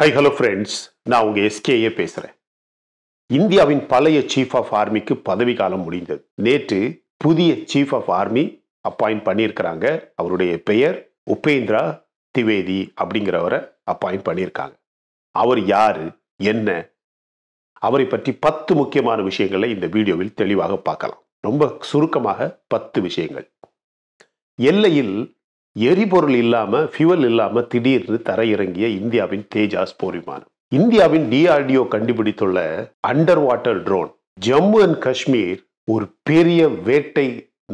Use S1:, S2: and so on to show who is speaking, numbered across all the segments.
S1: high hello friends நான் உங்கள் எஸ்கேயே பேசுகிறேன் இந்தியாவின் பழைய சீஃப் ஆஃப் ஆர்மிக்கு பதவி காலம் முடிந்தது நேற்று புதிய சீஃப் ஆஃப் ஆர்மி அப்பாயிண்ட் பண்ணியிருக்கிறாங்க அவருடைய பெயர் உபேந்திரா திவேதி அப்படிங்கிறவரை அப்பாயிண்ட் பண்ணியிருக்காங்க அவர் யார் என்ன அவரை பற்றி பத்து முக்கியமான விஷயங்களை இந்த வீடியோவில் தெளிவாக பார்க்கலாம் ரொம்ப சுருக்கமாக பத்து விஷயங்கள் எல்லையில் எரிபொருள் இல்லாமல் ஃபியூவல் இல்லாமல் திடீர்னு தரையிறங்கிய இந்தியாவின் தேஜாஸ் போர் விமானம் இந்தியாவின் டிஆர்டிஓ கண்டுபிடித்துள்ள under water drone Jammu and Kashmir ஒரு பெரிய வேட்டை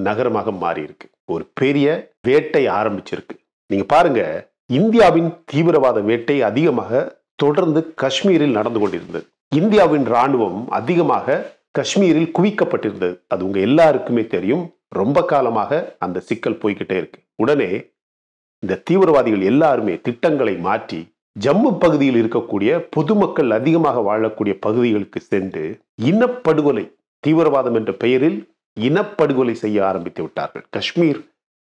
S1: நகரமாக மாறியிருக்கு ஒரு பெரிய வேட்டை ஆரம்பிச்சிருக்கு நீங்க பாருங்க இந்தியாவின் தீவிரவாத வேட்டை அதிகமாக தொடர்ந்து காஷ்மீரில் நடந்து கொண்டிருந்தது இந்தியாவின் இராணுவம் அதிகமாக காஷ்மீரில் குவிக்கப்பட்டிருந்தது அது உங்க எல்லாருக்குமே தெரியும் ரொம்ப காலமாக அந்த சிக்கல் போய்கிட்டே இருக்கு உடனே இந்த தீவிரவாதிகள் எல்லாருமே திட்டங்களை மாற்றி ஜம்மு பகுதியில் இருக்கக்கூடிய பொதுமக்கள் அதிகமாக வாழக்கூடிய பகுதிகளுக்கு சென்று இனப்படுகொலை தீவிரவாதம் என்ற பெயரில் இனப்படுகொலை செய்ய ஆரம்பித்து விட்டார்கள் காஷ்மீர்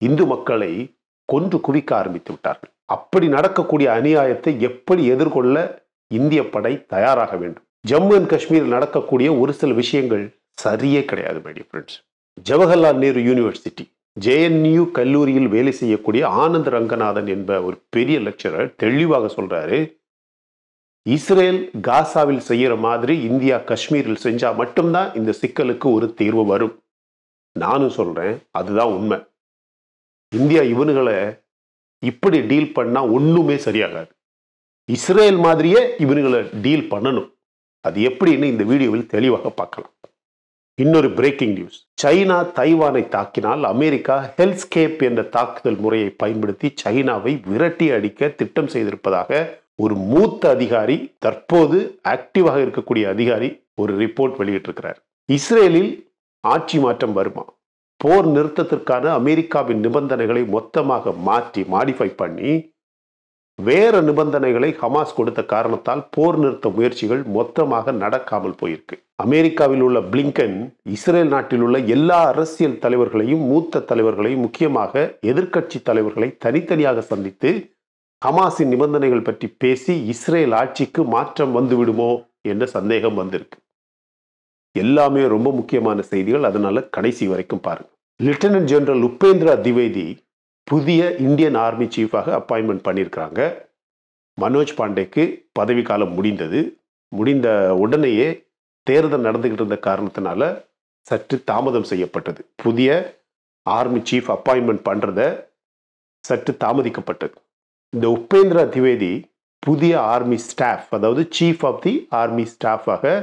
S1: இந்து மக்களை கொன்று குவிக்க ஆரம்பித்து விட்டார்கள் அப்படி நடக்கக்கூடிய அநியாயத்தை எப்படி எதிர்கொள்ள இந்திய படை தயாராக வேண்டும் ஜம்மு அண்ட் காஷ்மீர் நடக்கக்கூடிய ஒரு சில விஷயங்கள் சரியே கிடையாது my dear friends Jawaharlal Nehru university JNU கல்லூரியில் வேலை செய்யக்கூடிய ஆனந்த் ரங்கநாதன் என்ப ஒரு பெரிய லெக்சரர் தெளிவாக சொல்றாரு இஸ்ரேல் காசாவில் செய்யற மாதிரி இந்தியா காஷ்மீரில் செஞ்சா மட்டும்தான் இந்த சிக்கலுக்கு ஒரு தீர்வு வரும் நானும் சொல்றேன் அதுதான் உண்மை இந்தியா இவனுகளை இப்படி டீல் பண்ணால் ஒன்றுமே சரியாகாது இஸ்ரேல் மாதிரியே இவனுங்களை டீல் பண்ணணும் அது எப்படின்னு இந்த வீடியோவில் தெளிவாக பார்க்கலாம் இன்னொரு பிரேக்கிங் நியூஸ் சைனா தைவானை தாக்கினால் அமெரிக்கா ஹெல்ஸ்கேப் என்ற தாக்குதல் முறையை பயன்படுத்தி சைனாவை விரட்டி அடிக்க திட்டம் செய்திருப்பதாக ஒரு மூத்த அதிகாரி தற்போது ஆக்டிவாக இருக்கக்கூடிய அதிகாரி ஒரு ரிப்போர்ட் வெளியிட்டிருக்கிறார் இஸ்ரேலில் ஆட்சி மாற்றம் வருமா போர் நிறுத்தத்திற்கான அமெரிக்காவின் நிபந்தனைகளை மொத்தமாக மாற்றி மாடிஃபை பண்ணி வேறு நிபந்தனைகளை ஹமாஸ் கொடுத்த காரணத்தால் போர் நிறுத்த முயற்சிகள் மொத்தமாக நடக்காமல் போயிருக்கு அமெரிக்காவில் உள்ள பிளிங்கன் இஸ்ரேல் நாட்டில் உள்ள எல்லா அரசியல் தலைவர்களையும் மூத்த தலைவர்களையும் முக்கியமாக எதிர்க்கட்சி தலைவர்களை தனித்தனியாக சந்தித்து ஹமாஸின் நிபந்தனைகள் பற்றி பேசி இஸ்ரேல் ஆட்சிக்கு மாற்றம் வந்துவிடுமோ என்ற சந்தேகம் வந்திருக்கு எல்லாமே ரொம்ப முக்கியமான செய்திகள் அதனால கடைசி வரைக்கும் பாருங்க லெப்டினன்ட் ஜெனரல் உபேந்திரா திவேதி புதிய இந்தியன் ஆர்மி சீஃபாக அப்பாயின்மெண்ட் பண்ணியிருக்கிறாங்க மனோஜ் பாண்டேக்கு பதவிக்காலம் முடிந்தது முடிந்த உடனேயே தேர்தல் நடந்துக்கிட்டு இருந்த காரணத்தினால சற்று தாமதம் செய்யப்பட்டது புதிய ஆர்மி சீஃப் அப்பாயின்மெண்ட் பண்ணுறத சற்று தாமதிக்கப்பட்டது இந்த உபேந்திரா திவேதி புதிய ஆர்மி ஸ்டாஃப் அதாவது சீஃப் ஆஃப் தி ஆர்மி ஸ்டாஃபாக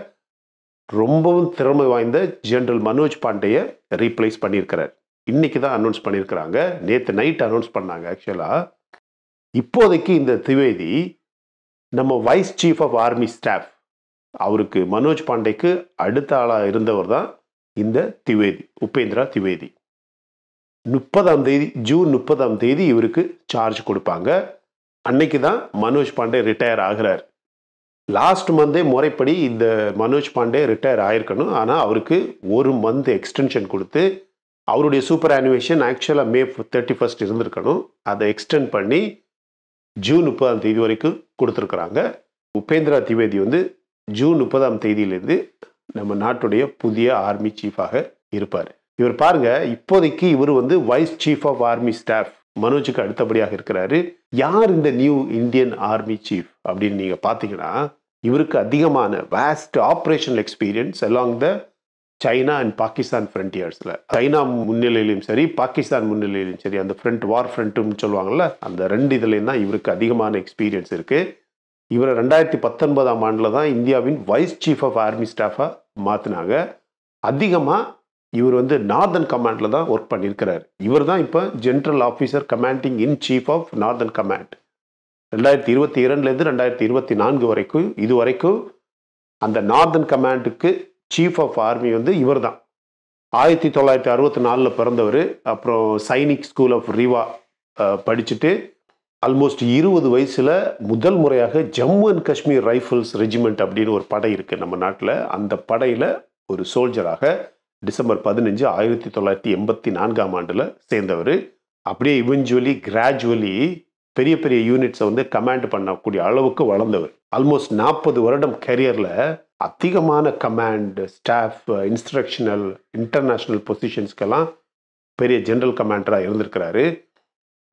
S1: ரொம்பவும் திறமை வாய்ந்த ஜெனரல் மனோஜ் பாண்டேயை ரீப்ளேஸ் பண்ணியிருக்கிறார் இன்னைக்கு தான் அனௌன்ஸ் பண்ணியிருக்கிறாங்க நேற்று நைட் அனௌன்ஸ் பண்ணாங்க ஆக்சுவலாக இப்போதைக்கு இந்த திவேதி நம்ம vice chief of army staff அவருக்கு மனோஜ் பாண்டேக்கு அடுத்த ஆளாக இருந்தவர் தான் இந்த திவேதி உபேந்திரா திவேதி முப்பதாம் தேதி ஜூன் முப்பதாம் தேதி இவருக்கு சார்ஜ் கொடுப்பாங்க அன்னைக்கு தான் மனோஜ் பாண்டே ரிட்டையர் ஆகிறார் லாஸ்ட் மந்தே முறைப்படி இந்த மனோஜ் பாண்டே ரிட்டையர் ஆயிருக்கணும் ஆனால் அவருக்கு ஒரு மந்த் எக்ஸ்டென்ஷன் கொடுத்து அவருடைய சூப்பர் ஆனிவேஷன் ஆக்சுவலாக மே தேர்ட்டி ஃபஸ்ட் இருந்திருக்கணும் அதை எக்ஸ்டெண்ட் பண்ணி ஜூன் முப்பதாம் தேதி வரைக்கும் கொடுத்துருக்குறாங்க உபேந்திரா திவேதி வந்து ஜூன் முப்பதாம் தேதியிலேருந்து நம்ம நாட்டுடைய புதிய ஆர்மி சீஃபாக இருப்பார் இவர் பாருங்க இப்போதைக்கு இவர் வந்து vice chief of army staff மனோஜுக்கு அடுத்தபடியாக இருக்கிறாரு யார் இந்த நியூ இந்தியன் ஆர்மி சீஃப் அப்படின்னு நீங்கள் பார்த்தீங்கன்னா இவருக்கு அதிகமான vast operational experience along the China and Pakistan ஃப்ரண்டியர்ஸில் சைனா முன்னிலையிலையும் சரி பாகிஸ்தான் முன்னிலையிலும் சரி அந்த ஃப்ரண்ட் வார் ஃப்ரண்ட்டுன்னு சொல்லுவாங்கள்ல அந்த ரெண்டு இதுலேயும் தான் இவருக்கு அதிகமான எக்ஸ்பீரியன்ஸ் இருக்குது இவரை ரெண்டாயிரத்தி பத்தொன்பதாம் ஆண்டில் தான் இந்தியாவின் வைஸ் சீஃப் ஆஃப் ஆர்மி ஸ்டாஃபாக மாற்றினாங்க அதிகமாக இவர் வந்து நார்தன் கமாண்டில் தான் ஒர்க் பண்ணியிருக்கிறார் இவர் தான் இப்போ general officer commanding in chief of northern command ரெண்டாயிரத்தி இருபத்தி இரண்டுலேருந்து ரெண்டாயிரத்தி இருபத்தி நான்கு வரைக்கும் இது வரைக்கும் அந்த நார்தன் கமாண்டுக்கு சீஃப் ஆஃப் ஆர்மி வந்து இவர் தான் ஆயிரத்தி தொள்ளாயிரத்தி அறுபத்தி நாலில் பிறந்தவர் அப்புறம் சைனிக் ஸ்கூல் ஆஃப் ரீவா படிச்சுட்டு ஆல்மோஸ்ட் இருபது வயசில் முதல் முறையாக Jammu and Kashmir rifles regiment அப்படின்னு ஒரு படை இருக்குது நம்ம நாட்டில் அந்த படையில் ஒரு சோல்ஜராக டிசம்பர் பதினஞ்சு ஆயிரத்தி தொள்ளாயிரத்தி எண்பத்தி நான்காம் ஆண்டில் சேர்ந்தவர் அப்படியே இவெஞ்சுவலி கிராஜுவலி பெரிய பெரிய யூனிட்ஸை வந்து கமாண்ட் பண்ணக்கூடிய அளவுக்கு வளர்ந்தவர் ஆல்மோஸ்ட் நாற்பது வருடம் கெரியரில் அதிகமான கமாண்ட் ஸ்டாஃப் இன்ஸ்ட்ரக்ஷனல் இன்டர்நேஷ்னல் பொசிஷன்ஸ்க்கெல்லாம் பெரிய ஜென்ரல் கமாண்டராக இருந்திருக்கிறாரு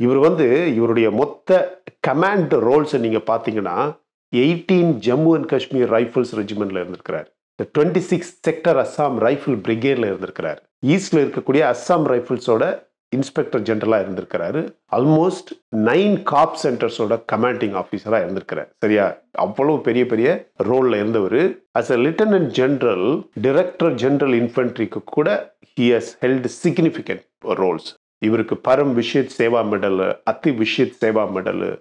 S1: இவர் வந்து இவருடைய மொத்த கமாண்ட் ரோல்ஸை நீங்கள் பார்த்தீங்கன்னா eighteen Jammu and Kashmir rifles ரெஜிமெண்ட்டில் இருந்திருக்கிறார் இந்த twenty six sector Assam rifle பிரிகேடில் இருந்திருக்கிறார் ஈஸ்டில் இருக்கக்கூடிய அஸ்ஸாம் ரைஃபிள்ஸோட இன்ஸ்பெக்டர் ஜென்ரலாக இருந்திருக்கிறாரு ஆல்மோஸ்ட் நைன் காப் சென்டர்ஸோட கமாண்டிங் ஆஃபீஸராக இருந்திருக்கிறார் சரியா அவ்வளவு பெரிய பெரிய ரோலில் இருந்தவர் as a lieutenant general director general இன்ஃபென்ட்ரிக்கு கூட he has held significant roles இவருக்கு Param Vishisht Seva medal Ati Vishisht Seva medal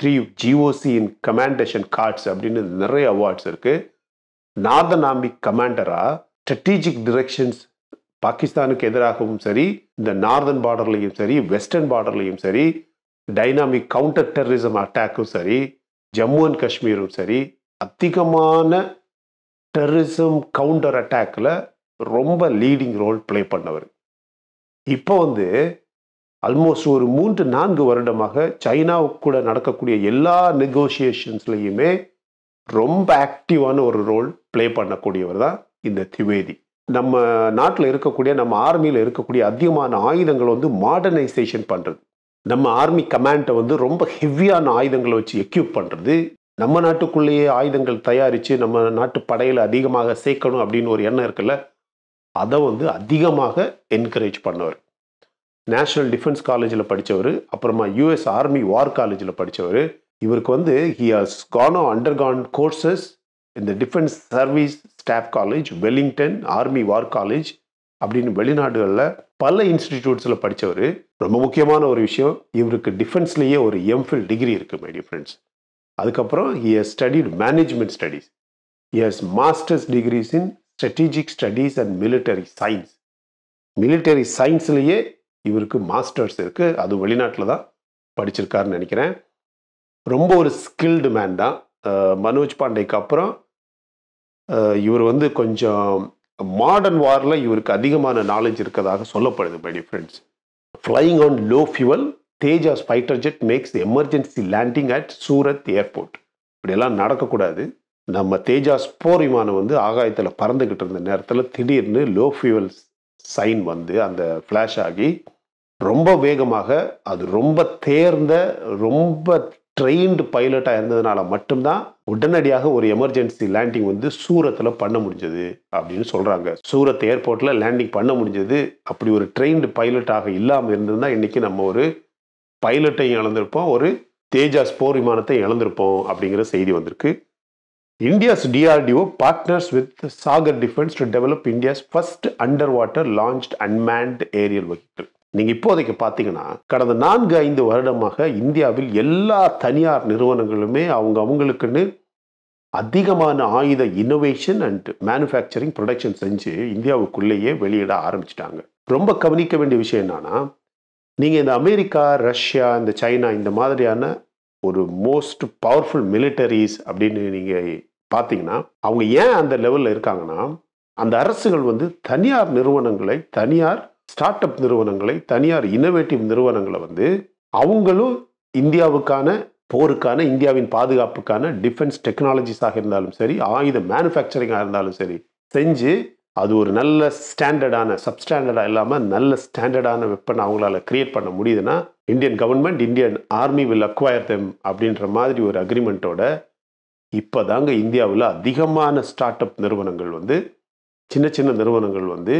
S1: three GOC in commendation cards அப்படின்னு நிறைய அவார்ட்ஸ் இருக்குது நாதநாமி கமாண்டராக ஸ்ட்ரட்டீஜிக் டிரெக்ஷன்ஸ் பாகிஸ்தானுக்கு எதிராகவும் சரி இந்த நார்தன் பார்டர்லையும் சரி வெஸ்டர்ன் பார்டர்லையும் சரி டைனாமிக் கவுண்டர் டெரரிசம் அட்டாக்கும் சரி ஜம்மு அண்ட் காஷ்மீரும் சரி அதிகமான டெரரிசம் கவுண்டர் அட்டாக்கில் ரொம்ப லீடிங் ரோல் ப்ளே பண்ணவர் இப்போ வந்து ஆல்மோஸ்ட் ஒரு மூன்று நான்கு வருடமாக கூட நடக்கக்கூடிய எல்லா நெகோசியேஷன்ஸ்லையுமே ரொம்ப ஆக்டிவான ஒரு ரோல் ப்ளே பண்ணக்கூடியவர் தான் இந்த திவேதி நம்ம நாட்டில் இருக்கக்கூடிய நம்ம ஆர்மியில் இருக்கக்கூடிய அதிகமான ஆயுதங்கள் வந்து மாடர்னைசேஷன் பண்ணுறது நம்ம ஆர்மி கமாண்டை வந்து ரொம்ப ஹெவியான ஆயுதங்களை வச்சு எக்யூப் பண்ணுறது நம்ம நாட்டுக்குள்ளேயே ஆயுதங்கள் தயாரித்து நம்ம நாட்டு படையில் அதிகமாக சேர்க்கணும் அப்படின்னு ஒரு எண்ணம் இருக்குல்ல அதை வந்து அதிகமாக என்கரேஜ் பண்ணவர் நேஷ்னல் டிஃபென்ஸ் காலேஜில் படித்தவர் அப்புறமா யூஎஸ் ஆர்மி வார் காலேஜில் படித்தவர் இவருக்கு வந்து he has gone undergone courses இந்த defence service staff college Wellington army war college அப்படின்னு வெளிநாடுகளில் பல இன்ஸ்டிடியூட்ஸில் படித்தவர் ரொம்ப முக்கியமான ஒரு விஷயம் இவருக்கு டிஃபென்ஸ்லேயே ஒரு எம்ஃபில் டிகிரி இருக்குது மை ஃப்ரெண்ட்ஸ் அதுக்கப்புறம் he has studied management studies he has masters degrees in strategic studies and military science military சயின்ஸ்லேயே இவருக்கு மாஸ்டர்ஸ் இருக்குது அது வெளிநாட்டில் தான் படிச்சிருக்காருன்னு நினைக்கிறேன் ரொம்ப ஒரு ஸ்கில்டு மேன் தான் மனோஜ் பாண்டேக்கு அப்புறம் இவர் வந்து கொஞ்சம் மாடர்ன் வாரில் இவருக்கு அதிகமான நாலேஜ் இருக்கதாக சொல்லப்படுது my friends flying on low fuel Tejas fighter jet makes emergency landing at Surat airport இப்படியெல்லாம் நடக்கக்கூடாது நம்ம தேஜாஸ் போர் விமானம் வந்து ஆகாயத்தில் பறந்துக்கிட்டு இருந்த நேரத்தில் திடீர்னு லோ ஃபியூவல் சைன் வந்து அந்த ஃப்ளாஷ் ஆகி ரொம்ப வேகமாக அது ரொம்ப தேர்ந்த ரொம்ப ட்ரெயின்டு பைலட்டாக இருந்ததுனால மட்டும்தான் உடனடியாக ஒரு எமர்ஜென்சி லேண்டிங் வந்து சூரத்தில் பண்ண முடிஞ்சது அப்படின்னு சொல்கிறாங்க சூரத் ஏர்போர்ட்டில் லேண்டிங் பண்ண முடிஞ்சது அப்படி ஒரு ட்ரெயின்டு பைலட்டாக இல்லாமல் இருந்திருந்தால் இன்றைக்கி நம்ம ஒரு பைலட்டையும் இழந்திருப்போம் ஒரு தேஜாஸ் போர் விமானத்தை இழந்திருப்போம் அப்படிங்கிற செய்தி வந்திருக்கு India's DRDO partners with Sagar defence to develop India's first under water launched unmanned aerial vehicle நீங்கள் இப்போதைக்கு பார்த்தீங்கன்னா கடந்த நான்கு ஐந்து வருடமாக இந்தியாவில் எல்லா தனியார் நிறுவனங்களுமே அவங்க அவங்களுக்குன்னு அதிகமான ஆயுத இன்னோவேஷன் அண்ட் மேனுஃபேக்சரிங் ப்ரொடக்ஷன் செஞ்சு இந்தியாவுக்குள்ளேயே வெளியிட ஆரம்பிச்சிட்டாங்க ரொம்ப கவனிக்க வேண்டிய விஷயம் என்னன்னா நீங்கள் இந்த அமெரிக்கா ரஷ்யா இந்த சைனா இந்த மாதிரியான ஒரு மோஸ்ட் பவர்ஃபுல் மிலிட்டரிஸ் அப்படின்னு நீங்கள் பார்த்தீங்கன்னா அவங்க ஏன் அந்த லெவலில் இருக்காங்கன்னா அந்த அரசுகள் வந்து தனியார் நிறுவனங்களை தனியார் ஸ்டார்ட் அப் நிறுவனங்களை தனியார் இன்னோவேட்டிவ் நிறுவனங்களை வந்து அவங்களும் இந்தியாவுக்கான போருக்கான இந்தியாவின் பாதுகாப்புக்கான டிஃபென்ஸ் டெக்னாலஜிஸாக இருந்தாலும் சரி ஆயுத மேனுஃபேக்சரிங்காக இருந்தாலும் சரி செஞ்சு அது ஒரு நல்ல ஸ்டாண்டர்டான சப்ஸ்டாண்டர்டாக இல்லாமல் நல்ல ஸ்டாண்டர்டான வெப்பன் அவங்களால கிரியேட் பண்ண முடியுதுன்னா Indian government Indian army will acquire them அப்படின்ற மாதிரி ஒரு அக்ரிமெண்ட்டோட இப்போ தாங்க இந்தியாவில் அதிகமான ஸ்டார்ட் அப் நிறுவனங்கள் வந்து சின்ன சின்ன நிறுவனங்கள் வந்து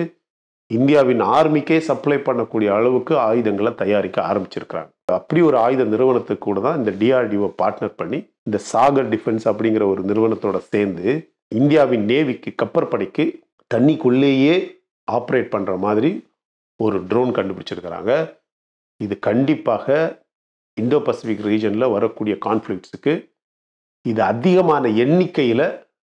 S1: இந்தியாவின் ஆர்மிக்கே சப்ளை பண்ணக்கூடிய அளவுக்கு ஆயுதங்களை தயாரிக்க ஆரம்பிச்சிருக்கிறாங்க அப்படி ஒரு ஆயுத நிறுவனத்துக்கு கூட தான் இந்த டிஆர்டிஓ பார்ட்னர் பண்ணி இந்த சாகர் டிஃபென்ஸ் அப்படிங்கிற ஒரு நிறுவனத்தோட சேர்ந்து இந்தியாவின் நேவிக்கு கப்பற்படைக்கு தண்ணிக்குள்ளேயே ஆப்ரேட் பண்ணுற மாதிரி ஒரு ட்ரோன் கண்டுபிடிச்சிருக்கிறாங்க இது கண்டிப்பாக இந்தோ பசிபிக் ரீஜனில் வரக்கூடிய கான்ஃப்ளிக்ஸுக்கு இது அதிகமான எண்ணிக்கையில்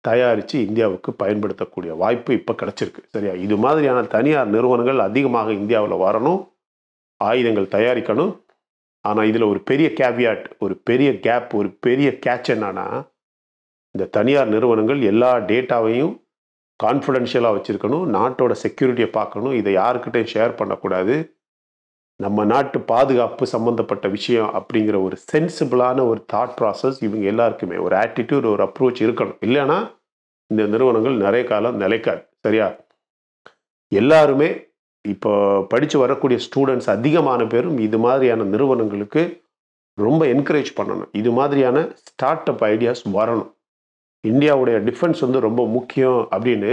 S1: தயாரித்து இந்தியாவுக்கு பயன்படுத்தக்கூடிய வாய்ப்பு இப்போ கிடச்சிருக்கு சரியா இது மாதிரியான தனியார் நிறுவனங்கள் அதிகமாக இந்தியாவில் வரணும் ஆயுதங்கள் தயாரிக்கணும் ஆனால் இதில் ஒரு பெரிய கேவியாட் ஒரு பெரிய கேப் ஒரு பெரிய கேட்ச் என்னன்னா இந்த தனியார் நிறுவனங்கள் எல்லா டேட்டாவையும் கான்ஃபிடென்ஷியலாக வச்சுருக்கணும் நாட்டோட செக்யூரிட்டியை பார்க்கணும் இதை யாருக்கிட்டையும் ஷேர் பண்ணக்கூடாது நம்ம நாட்டு பாதுகாப்பு சம்மந்தப்பட்ட விஷயம் அப்படிங்கிற ஒரு சென்சிபிளான ஒரு தாட் ப்ராசஸ் இவங்க எல்லாருக்குமே ஒரு ஆட்டிடியூட் ஒரு அப்ரோச் இருக்கணும் இல்லைன்னா இந்த நிறுவனங்கள் நிறைய காலம் நிலைக்காது சரியா எல்லாருமே இப்போ படித்து வரக்கூடிய ஸ்டூடெண்ட்ஸ் அதிகமான பேரும் இது மாதிரியான நிறுவனங்களுக்கு ரொம்ப என்கரேஜ் பண்ணணும் இது மாதிரியான ஸ்டார்ட் அப் ஐடியாஸ் வரணும் இந்தியாவுடைய டிஃபென்ஸ் வந்து ரொம்ப முக்கியம் அப்படின்னு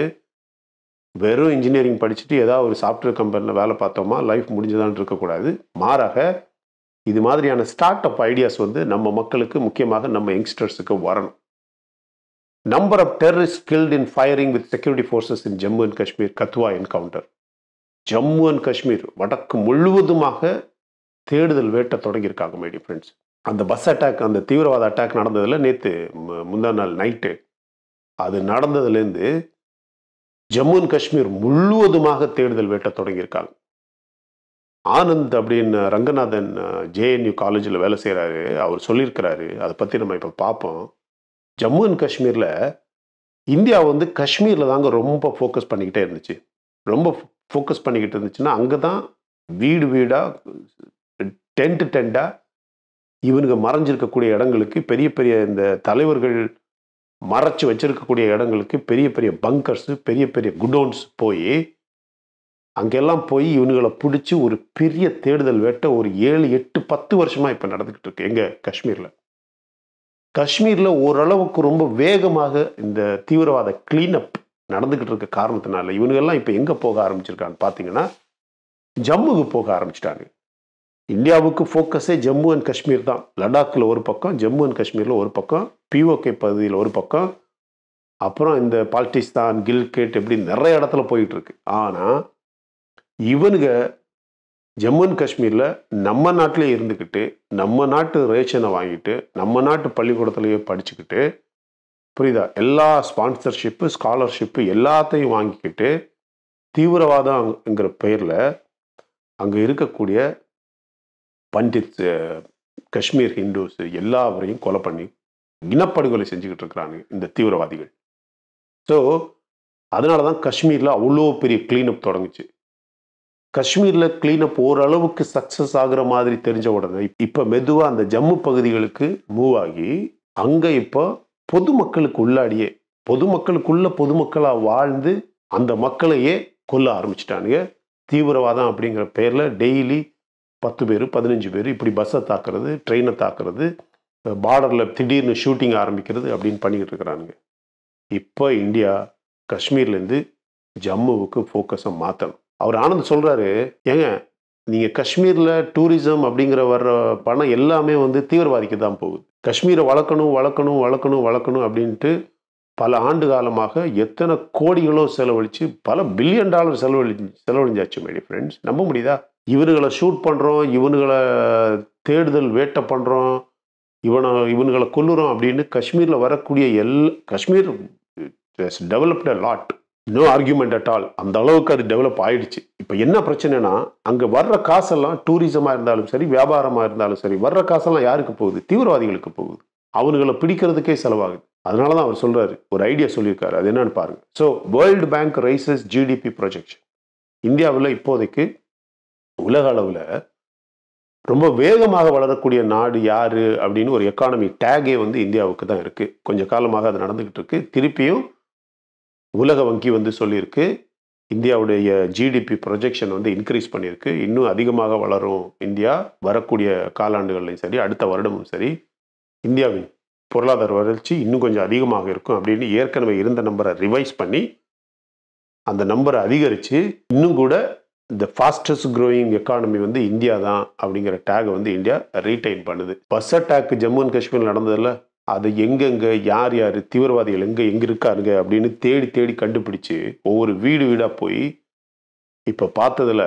S1: வெறும் இன்ஜினியரிங் படிச்சுட்டு ஏதாவது ஒரு சாஃப்ட்வேர் கம்பெனியில் வேலை பார்த்தோமா லைஃப் முடிஞ்சதான்னு இருக்கக்கூடாது மாறாக இது மாதிரியான ஸ்டார்ட் அப் ஐடியாஸ் வந்து நம்ம மக்களுக்கு முக்கியமாக நம்ம யங்ஸ்டர்ஸுக்கு வரணும் number of terrorist killed in firing with security forces in Jammu and Kashmir Kathua encounter Jammu and Kashmir வடக்கு முழுவதுமாக தேடுதல் வேட்டை தொடங்கியிருக்காங்க மேடி ஃப்ரெண்ட்ஸ் அந்த பஸ் அட்டாக் அந்த தீவிரவாத அட்டாக் நடந்ததில் நேற்று முந்தா நாள் நைட்டு அது நடந்ததுலேருந்து ஜம்மு அண்ட் காஷ்மீர் முழுவதுமாக தேடுதல் வேட்டை தொடங்கியிருக்காங்க ஆனந்த் அப்படின்னு ரங்கநாதன் ஜேஎன்யூ காலேஜில் வேலை செய்கிறாரு அவர் சொல்லியிருக்கிறாரு அதை பற்றி நம்ம இப்போ பார்ப்போம் ஜம்மு அண்ட் காஷ்மீரில் இந்தியா வந்து காஷ்மீரில் தாங்க ரொம்ப ஃபோக்கஸ் பண்ணிக்கிட்டே இருந்துச்சு ரொம்ப ஃபோக்கஸ் பண்ணிக்கிட்டு இருந்துச்சுன்னா அங்கே தான் வீடு வீடாக டென்ட்டு டென்ட்டாக இவனுங்க மறைஞ்சிருக்கக்கூடிய இடங்களுக்கு பெரிய பெரிய இந்த தலைவர்கள் மறைச்சி வச்சிருக்கக்கூடிய இடங்களுக்கு பெரிய பெரிய பங்கர்ஸு பெரிய பெரிய குடோன்ஸ் போய் அங்கெல்லாம் போய் இவனுங்களை பிடிச்சி ஒரு பெரிய தேடுதல் வேட்டை ஒரு ஏழு எட்டு பத்து வருஷமாக இப்போ நடந்துக்கிட்டு இருக்கு எங்கே காஷ்மீரில் காஷ்மீரில் ஓரளவுக்கு ரொம்ப வேகமாக இந்த தீவிரவாத கிளீனப் நடந்துக்கிட்டு இருக்க காரணத்தினால இவனுங்கெல்லாம் இப்போ எங்கே போக ஆரம்பிச்சிருக்கான்னு பார்த்தீங்கன்னா ஜம்முக்கு போக ஆரம்பிச்சிட்டாங்க இந்தியாவுக்கு ஃபோக்கஸே ஜம்மு அண்ட் காஷ்மீர் தான் லடாக்கில் ஒரு பக்கம் ஜம்மு அண்ட் காஷ்மீரில் ஒரு பக்கம் பிஓகே பகுதியில் ஒரு பக்கம் அப்புறம் இந்த பால்டிஸ்தான் கில்கேட் இப்படி நிறைய இடத்துல போயிட்டுருக்கு ஆனால் இவனுங்க ஜம்மு அண்ட் காஷ்மீரில் நம்ம நாட்டிலே இருந்துக்கிட்டு நம்ம நாட்டு ரேஷனை வாங்கிட்டு நம்ம நாட்டு பள்ளிக்கூடத்துலேயே படிச்சுக்கிட்டு புரியுதா எல்லா ஸ்பான்சர்ஷிப்பு ஸ்காலர்ஷிப்பு எல்லாத்தையும் வாங்கிக்கிட்டு தீவிரவாதம்ங்கிற பெயரில் அங்கே இருக்கக்கூடிய பண்டித் காஷ்மீர் ஹிந்துஸ் எல்லாவரையும் கொலை பண்ணி இனப்படுகொலை செஞ்சுக்கிட்டு இருக்கிறாங்க இந்த தீவிரவாதிகள் ஸோ அதனால தான் காஷ்மீரில் அவ்வளோ பெரிய கிளீனப் தொடங்குச்சு காஷ்மீரில் கிளீனப் ஓரளவுக்கு சக்ஸஸ் ஆகுற மாதிரி தெரிஞ்ச உடனே இப்போ மெதுவாக அந்த ஜம்மு பகுதிகளுக்கு மூவ் ஆகி அங்கே இப்போ பொதுமக்களுக்கு உள்ளாடியே பொதுமக்களுக்குள்ள பொதுமக்களாக வாழ்ந்து அந்த மக்களையே கொல்ல ஆரம்பிச்சிட்டானுங்க தீவிரவாதம் அப்படிங்கிற பேரில் டெய்லி பத்து பேர் பதினஞ்சு பேர் இப்படி பஸ்ஸை தாக்குறது ட்ரெயினை தாக்குறது பார்டரில் திடீர்னு ஷூட்டிங் ஆரம்பிக்கிறது அப்படின்னு பண்ணிக்கிட்டு இருக்கிறானுங்க இப்போ இந்தியா காஷ்மீர்லேருந்து ஜம்முவுக்கு ஃபோக்கஸை மாற்றணும் அவர் ஆனந்த் சொல்கிறாரு ஏங்க நீங்கள் காஷ்மீரில் டூரிசம் அப்படிங்கிற வர்ற பணம் எல்லாமே வந்து தீவிரவாதிக்கு தான் போகுது காஷ்மீரை வளர்க்கணும் வளர்க்கணும் வளர்க்கணும் வளர்க்கணும் அப்படின்ட்டு பல ஆண்டு காலமாக எத்தனை கோடிகளும் செலவழித்து பல பில்லியன் டாலர் செலவழி செலவழிஞ்சாச்சு மேடி ஃப்ரெண்ட்ஸ் நம்ப முடியுதா இவர்களை ஷூட் பண்ணுறோம் இவனுங்களை தேடுதல் வேட்டை பண்ணுறோம் இவனை இவனுங்களை கொல்லுறோம் அப்படின்னு காஷ்மீரில் வரக்கூடிய எல் Kashmir developed a lot no argument at all அந்த அளவுக்கு அது டெவலப் ஆயிடுச்சு இப்போ என்ன பிரச்சனைனா அங்கே வர்ற காசெல்லாம் டூரிசமாக இருந்தாலும் சரி வியாபாரமாக இருந்தாலும் சரி வர்ற காசெல்லாம் யாருக்கு போகுது தீவிரவாதிகளுக்கு போகுது அவனுங்களை பிடிக்கிறதுக்கே செலவாகுது அதனால தான் அவர் சொல்கிறாரு ஒரு ஐடியா சொல்லியிருக்காரு அது என்னன்னு பாருங்கள் so world bank raises GDP projection இந்தியாவில் இப்போதைக்கு உலக அளவில் ரொம்ப வேகமாக வளரக்கூடிய நாடு யார் அப்படின்னு ஒரு எக்கானமி டேகே வந்து இந்தியாவுக்கு தான் இருக்குது கொஞ்சம் காலமாக அது நடந்துக்கிட்டு இருக்கு திருப்பியும் உலக வங்கி வந்து சொல்லியிருக்கு இந்தியாவுடைய ஜிடிபி ப்ரொஜெக்ஷன் வந்து இன்க்ரீஸ் பண்ணியிருக்கு இன்னும் அதிகமாக வளரும் இந்தியா வரக்கூடிய காலாண்டுகள்லையும் சரி அடுத்த வருடமும் சரி இந்தியாவின் பொருளாதார வளர்ச்சி இன்னும் கொஞ்சம் அதிகமாக இருக்கும் அப்படின்னு ஏற்கனவே இருந்த நம்பரை ரிவைஸ் பண்ணி அந்த நம்பரை அதிகரித்து இன்னும் கூட இந்த ஃபாஸ்டஸ்ட் க்ரோயிங் எக்கானமி வந்து இந்தியா தான் அப்படிங்கிற டேகை வந்து இந்தியா ரீடைன் பண்ணுது bus attack Jammu and Kashmir நடந்ததில்ல அதை எங்கெங்கே யார் யார் தீவிரவாதிகள் எங்கே எங்கே இருக்காருங்க அப்படின்னு தேடி தேடி கண்டுபிடிச்சு ஒவ்வொரு வீடு வீடாக போய் இப்போ பார்த்ததில்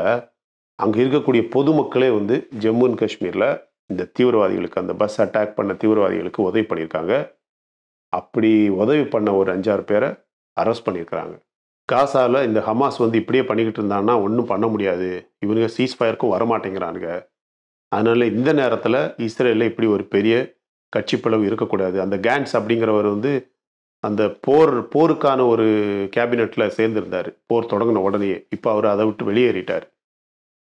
S1: அங்கே இருக்கக்கூடிய பொதுமக்களே வந்து ஜம்மு அண்ட் காஷ்மீரில் இந்த தீவிரவாதிகளுக்கு அந்த பஸ் அட்டாக் பண்ண தீவிரவாதிகளுக்கு உதவி பண்ணியிருக்காங்க அப்படி உதவி பண்ண ஒரு அஞ்சாறு பேரை அரெஸ்ட் பண்ணியிருக்கிறாங்க காசாவில் இந்த ஹமாஸ் வந்து இப்படியே பண்ணிக்கிட்டு இருந்தான்னா ஒன்றும் பண்ண முடியாது இவனுங்க சீஸ் ஃபயருக்கும் வரமாட்டேங்கிறானுங்க அதனால் இந்த நேரத்தில் இஸ்ரேலில் இப்படி ஒரு பெரிய கட்சி பிளவு இருக்கக்கூடாது அந்த கேன்ஸ் அப்படிங்கிறவர் வந்து அந்த போர் போருக்கான ஒரு கேபினெட்டில் சேர்ந்துருந்தார் போர் தொடங்கின உடனே இப்போ அவர் அதை விட்டு வெளியேறிட்டார்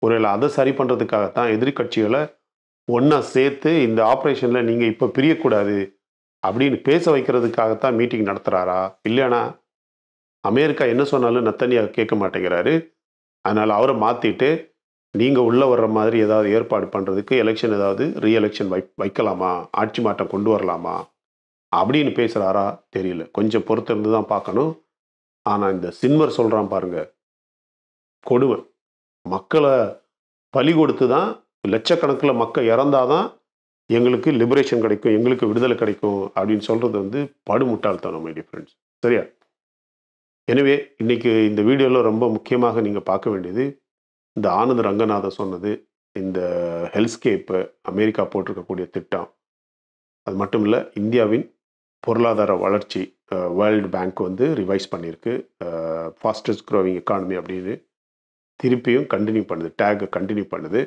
S1: ஒருவேளை அதை சரி பண்ணுறதுக்காகத்தான் எதிர்கட்சிகளை ஒன்றா சேர்த்து இந்த ஆப்ரேஷனில் நீங்கள் இப்போ பிரியக்கூடாது அப்படின்னு பேச வைக்கிறதுக்காகத்தான் மீட்டிங் நடத்துகிறாரா இல்லைனா அமெரிக்கா என்ன சொன்னாலும் நத்தனியா கேட்க மாட்டேங்கிறாரு அதனால் அவரை மாற்றிட்டு நீங்கள் உள்ளே வர்ற மாதிரி ஏதாவது ஏற்பாடு பண்ணுறதுக்கு எலெக்ஷன் ஏதாவது ரீஎலெக்ஷன் வை வைக்கலாமா ஆட்சி மாற்றம் கொண்டு வரலாமா அப்படின்னு பேசுகிறாரா தெரியல கொஞ்சம் பொறுத்திருந்து இருந்து தான் பார்க்கணும் ஆனால் இந்த சின்வர் சொல்கிறான் பாருங்கள் கொடுமை மக்களை பலி கொடுத்து தான் லட்சக்கணக்கில் மக்கள் இறந்தால் தான் எங்களுக்கு லிபரேஷன் கிடைக்கும் எங்களுக்கு விடுதலை கிடைக்கும் அப்படின்னு சொல்கிறது வந்து படுமுட்டாள்தான் மை ஃப்ரெண்ட்ஸ் சரியா எனவே இன்றைக்கி இந்த வீடியோவில் ரொம்ப முக்கியமாக நீங்கள் பார்க்க வேண்டியது இந்த ஆனந்த் ரங்கநாதன் சொன்னது இந்த ஹெல்ஸ்கேப்பு அமெரிக்கா போட்டிருக்கக்கூடிய திட்டம் அது மட்டும் இல்லை இந்தியாவின் பொருளாதார வளர்ச்சி வேர்ல்டு பேங்க் வந்து ரிவைஸ் பண்ணியிருக்கு ஃபாஸ்டஸ்ட் க்ரோவிங் எக்கானமி அப்படின்னு திருப்பியும் கண்டினியூ பண்ணுது டேக்கை கண்டினியூ பண்ணுது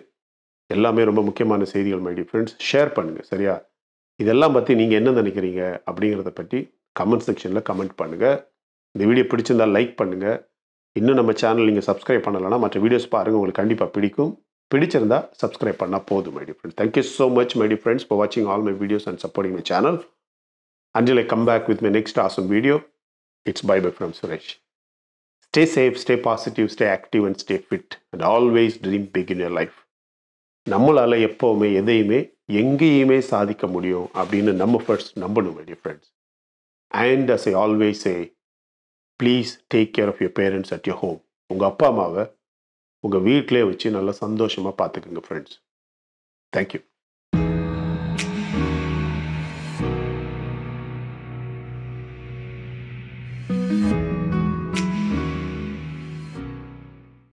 S1: எல்லாமே ரொம்ப முக்கியமான செய்திகள் மை டி ஃப்ரெண்ட்ஸ் ஷேர் பண்ணுங்கள் சரியா இதெல்லாம் பற்றி நீங்கள் என்ன நினைக்கிறீங்க அப்படிங்கிறத பற்றி கமெண்ட் செக்ஷனில் கமெண்ட் பண்ணுங்கள் இந்த வீடியோ பிடிச்சிருந்தால் லைக் பண்ணுங்கள் இன்னும் நம்ம சேனல் நீங்கள் சப்ஸ்கிரைப் பண்ணலைனா மற்ற வீடியோஸ் பாருங்கள் உங்களுக்கு கண்டிப்பாக பிடிக்கும் பிடிச்சிருந்தா சப்ஸ்கிரைப் பண்ணால் போதும் dear friends thank you so much my dear friends for வாட்சிங் all my videos and supporting my channel until I come back with my next awesome video it's bye bye from Suresh stay safe stay positive stay active and stay fit and always dream big in your life நம்மளால் எப்போவுமே எதையுமே எங்கேயுமே சாதிக்க முடியும் அப்படின்னு நம்ம friends நம்பணும் my friends and as I always a please take care of your parents at your home உங்கள் அப்பா அம்மாவை உங்கள் வீட்டிலே வச்சு நல்லா சந்தோஷமாக பார்த்துக்குங்க ஃப்ரெண்ட்ஸ் தேங்க்யூ